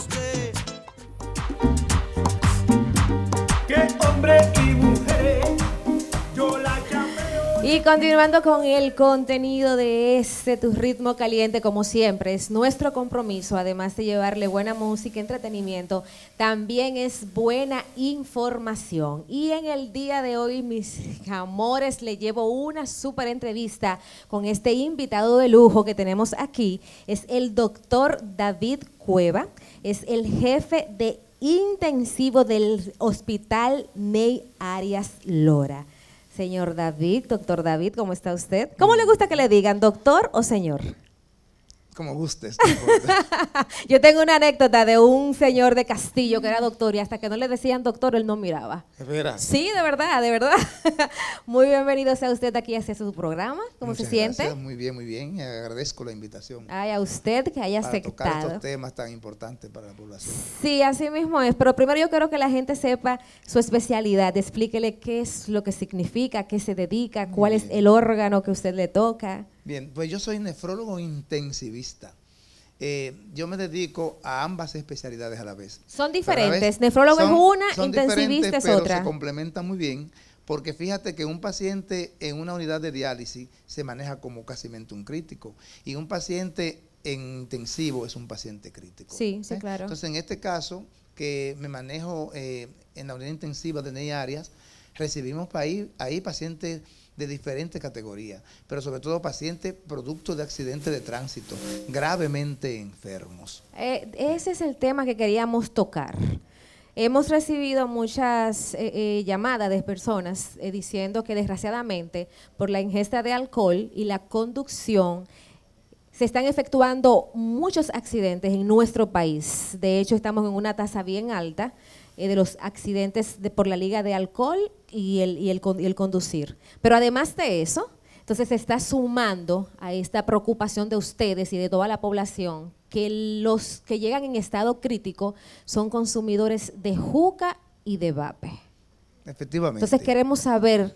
stay Y continuando con el contenido de este Tu Ritmo Caliente, como siempre, es nuestro compromiso, además de llevarle buena música, entretenimiento, también es buena información. Y en el día de hoy, mis amores, le llevo una super entrevista con este invitado de lujo que tenemos aquí. Es el doctor David Cueva, es el jefe de intensivo del Hospital Ney Arias Lora. Señor David, doctor David, ¿cómo está usted? ¿Cómo le gusta que le digan, doctor o señor? Como gustes. Yo tengo una anécdota de un señor de Castillo que era doctor y hasta que no le decían doctor, él no miraba. ¿Es verdad? Sí, de verdad, de verdad. muy bienvenido sea usted aquí hacia su programa. ¿Cómo se siente? Muy bien, muy bien. Agradezco la invitación. Ay, a usted que haya aceptado. Tocar estos temas tan importantes para la población. Sí, así mismo es. Pero primero yo quiero que la gente sepa su especialidad. Explíquele qué es lo que significa, qué se dedica, cuál es el órgano que usted le toca. Bien, pues yo soy nefrólogo intensivista. Eh, yo me dedico a ambas especialidades a la vez. Son diferentes. nefrólogo es una, intensivista es pero otra. Se complementan muy bien. Porque fíjate que un paciente en una unidad de diálisis se maneja como casi un crítico. Y un paciente en intensivo es un paciente crítico. Sí, ¿eh? sí, claro. Entonces, en este caso, que me manejo eh, en la unidad intensiva de Arias, recibimos ahí, ahí pacientes de diferentes categorías, pero sobre todo pacientes producto de accidentes de tránsito, gravemente enfermos. Eh, ese es el tema que queríamos tocar. Hemos recibido muchas eh, eh, llamadas de personas diciendo que desgraciadamente por la ingesta de alcohol y la conducción se están efectuando muchos accidentes en nuestro país. De hecho, estamos en una tasa bien alta eh, de los accidentes de, por la liga de alcohol y el, y, el, y el conducir. Pero además de eso, entonces se está sumando a esta preocupación de ustedes y de toda la población que los que llegan en estado crítico son consumidores de juca y de vape. Efectivamente. Entonces queremos saber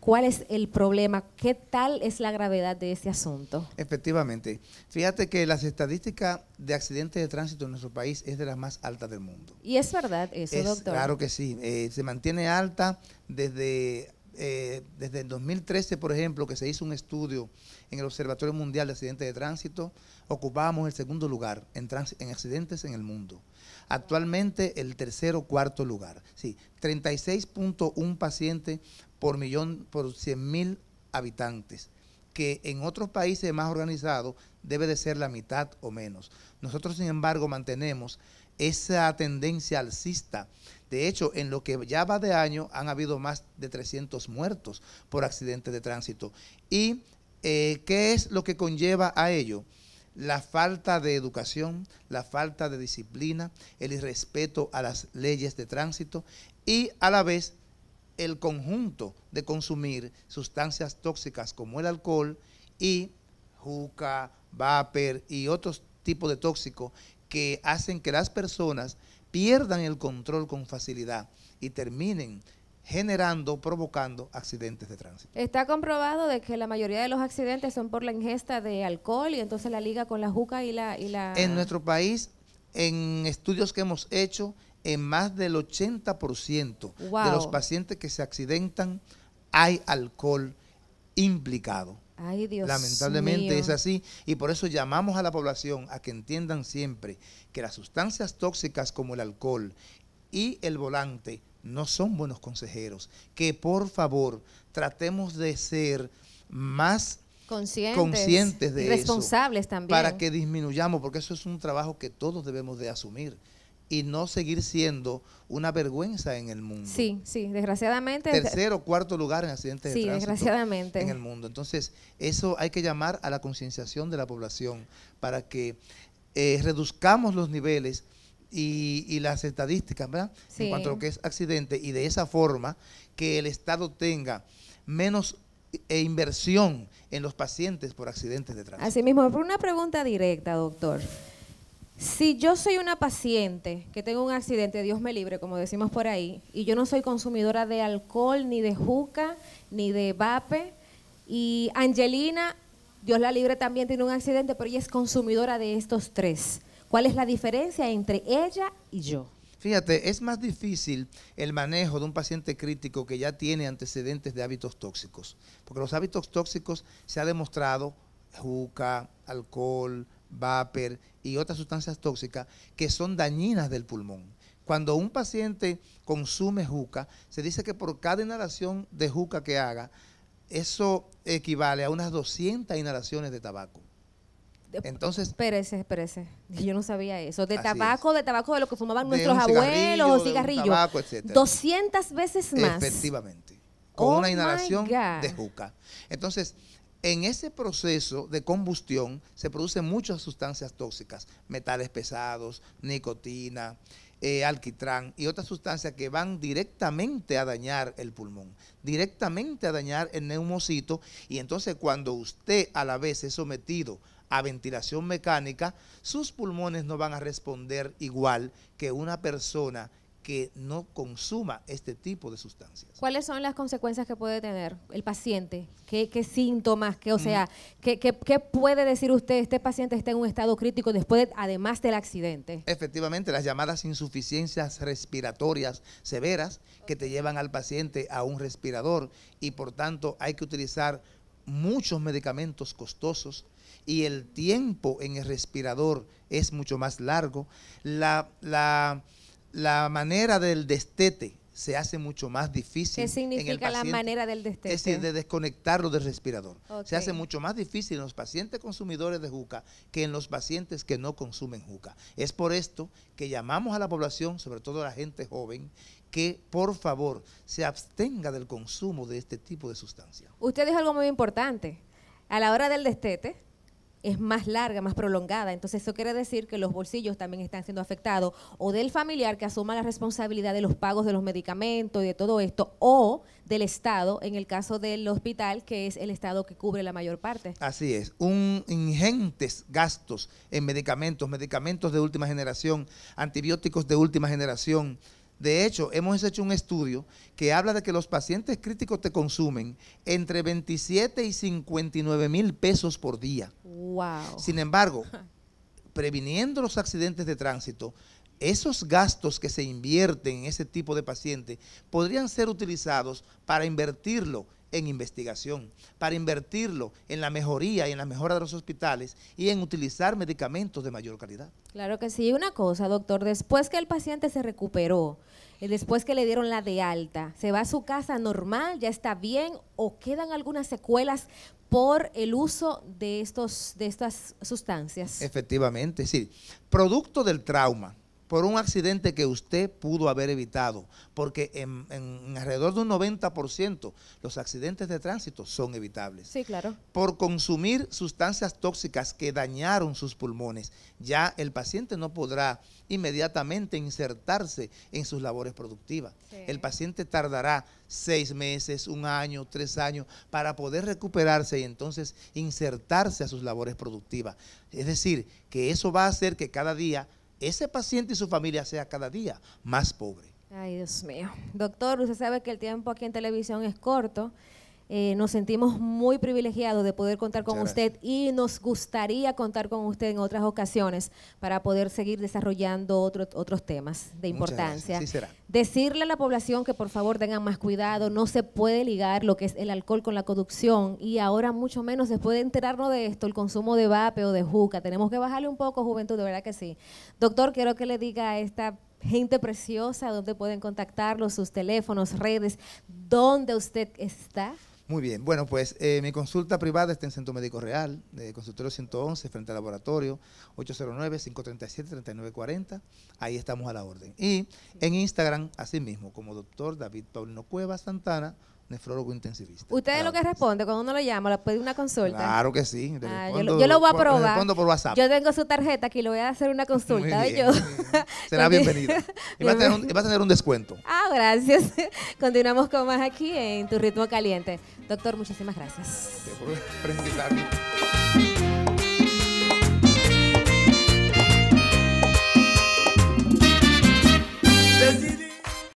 cuál es el problema, qué tal es la gravedad de este asunto. Efectivamente. Fíjate que las estadísticas de accidentes de tránsito en nuestro país es de las más altas del mundo. Y es verdad eso, doctor. Claro que sí. Eh, se mantiene alta desde, eh, desde el 2013, por ejemplo, que se hizo un estudio en el Observatorio Mundial de Accidentes de Tránsito, ocupábamos el segundo lugar en, accidentes en el mundo. Actualmente el tercero, cuarto lugar. Sí, 36.1 pacientes por millón, por 100 mil habitantes, que en otros países más organizados debe de ser la mitad o menos. Nosotros, sin embargo, mantenemos esa tendencia alcista. De hecho, en lo que ya va de año han habido más de 300 muertos por accidentes de tránsito. ¿Y eh, qué es lo que conlleva a ello? La falta de educación, la falta de disciplina, el irrespeto a las leyes de tránsito y a la vez el conjunto de consumir sustancias tóxicas como el alcohol y juca, vapor y otros tipos de tóxicos que hacen que las personas pierdan el control con facilidad y terminen generando, provocando accidentes de tránsito. Está comprobado de que la mayoría de los accidentes son por la ingesta de alcohol y entonces la liga con la juca y la... Y la... En nuestro país, en estudios que hemos hecho, en más del 80% de los pacientes que se accidentan hay alcohol implicado. Ay, Dios Lamentablemente es así y por eso llamamos a la población a que entiendan siempre que las sustancias tóxicas como el alcohol y el volante no son buenos consejeros, que por favor tratemos de ser más conscientes, conscientes de responsables también para que disminuyamos porque eso es un trabajo que todos debemos de asumir y no seguir siendo una vergüenza en el mundo. Sí, sí, desgraciadamente. Tercero o cuarto lugar en accidentes de tránsito desgraciadamente. en el mundo. Entonces, eso hay que llamar a la concienciación de la población para que eh, reduzcamos los niveles y, las estadísticas, ¿verdad? En cuanto a lo que es accidente y de esa forma que el Estado tenga menos eh, inversión en los pacientes por accidentes de tránsito. Así mismo, por una pregunta directa, doctor. Si yo soy una paciente que tengo un accidente, Dios me libre, como decimos por ahí, y yo no soy consumidora de alcohol, ni de juca, ni de vape, y Angelina, Dios la libre, también tiene un accidente, pero ella es consumidora de estos tres. ¿Cuál es la diferencia entre ella y yo? Fíjate, es más difícil el manejo de un paciente crítico que ya tiene antecedentes de hábitos tóxicos, porque los hábitos tóxicos se ha demostrado, juca, alcohol, vapor y otras sustancias tóxicas que son dañinas del pulmón. Cuando un paciente consume juca, se dice que por cada inhalación de juca que haga, eso equivale a unas 200 inhalaciones de tabaco. Entonces. Espérese, espérese. Yo no sabía eso. De tabaco, de tabaco de lo que fumaban nuestros abuelos o cigarrillos. Tabaco, 200 veces más. Efectivamente. Con una oh inhalación de juca. Entonces, en ese proceso de combustión se producen muchas sustancias tóxicas, metales pesados, nicotina, eh, alquitrán y otras sustancias que van directamente a dañar el pulmón, directamente a dañar el neumocito y entonces cuando usted a la vez es sometido a ventilación mecánica, sus pulmones no van a responder igual que una persona que no consuma este tipo de sustancias. ¿Cuáles son las consecuencias que puede tener el paciente? ¿Qué, síntomas? Qué, o mm. sea, ¿qué, puede decir usted? Este paciente está en un estado crítico después, además del accidente. Efectivamente, las llamadas insuficiencias respiratorias severas que te llevan al paciente a un respirador y por tanto hay que utilizar muchos medicamentos costosos y el tiempo en el respirador es mucho más largo. la la manera del destete se hace mucho más difícil. ¿Qué significa en la manera del destete? Es decir, de desconectarlo del respirador. Se hace mucho más difícil en los pacientes consumidores de juca que en los pacientes que no consumen juca. Es por esto que llamamos a la población, sobre todo a la gente joven, que por favor se abstenga del consumo de este tipo de sustancias. Usted dijo algo muy importante. A la hora del destete, es más larga, más prolongada. Entonces eso quiere decir que los bolsillos también están siendo afectados o del familiar que asuma la responsabilidad de los pagos de los medicamentos y de todo esto, o del Estado, en el caso del hospital, que es el Estado que cubre la mayor parte. Así es, un ingentes gastos en medicamentos, medicamentos de última generación, antibióticos de última generación, de hecho, hemos hecho un estudio que habla de que los pacientes críticos te consumen entre 27 y 59 mil pesos por día. Wow. Sin embargo, previniendo los accidentes de tránsito, esos gastos que se invierten en ese tipo de pacientes podrían ser utilizados para invertirlo en investigación, para invertirlo en la mejoría y en la mejora de los hospitales y en utilizar medicamentos de mayor calidad. Claro que sí. Una cosa, doctor, después que el paciente se recuperó, eh, después que le dieron la de alta, ¿se va a su casa normal, ya está bien o quedan algunas secuelas por el uso de, estos, de estas sustancias? Efectivamente, sí. Producto del trauma, por un accidente que usted pudo haber evitado, porque en, alrededor de un 90% los accidentes de tránsito son evitables. Sí, claro. Por consumir sustancias tóxicas que dañaron sus pulmones, ya el paciente no podrá inmediatamente insertarse en sus labores productivas. El paciente tardará seis meses, un año, tres años para poder recuperarse y entonces insertarse a sus labores productivas. Es decir, que eso va a hacer que cada día ese paciente y su familia sea cada día más pobre. Ay, Dios mío. Doctor, usted sabe que el tiempo aquí en televisión es corto. Eh, nos sentimos muy privilegiados de poder contar con usted y nos gustaría contar con usted en otras ocasiones para poder seguir desarrollando otros otros temas de importancia. Decirle a la población que por favor tengan más cuidado, no se puede ligar lo que es el alcohol con la conducción y ahora mucho menos después de enterarnos de esto, el consumo de vape o de juca. Tenemos que bajarle un poco, juventud, de verdad que sí. Doctor, quiero que le diga a esta gente preciosa dónde pueden contactarlo, sus teléfonos, redes, dónde usted está. Muy bien, bueno, pues eh, mi consulta privada está en Centro Médico Real, de consultorio 111, frente al laboratorio, 809-537-3940, ahí estamos a la orden. Y en Instagram, así mismo, como doctor David Paulino Cueva Santana, nefrólogo intensivista. ¿Usted es lo que responde cuando uno lo llama? ¿Le pide una consulta? Claro que sí. Ah, yo, lo voy a probar. Yo tengo su tarjeta aquí, le voy a hacer una consulta. Será bienvenida. Y va, a tener un, va a tener un descuento. Ah, gracias. Continuamos con más aquí en Tu Ritmo Caliente. Doctor, muchísimas gracias.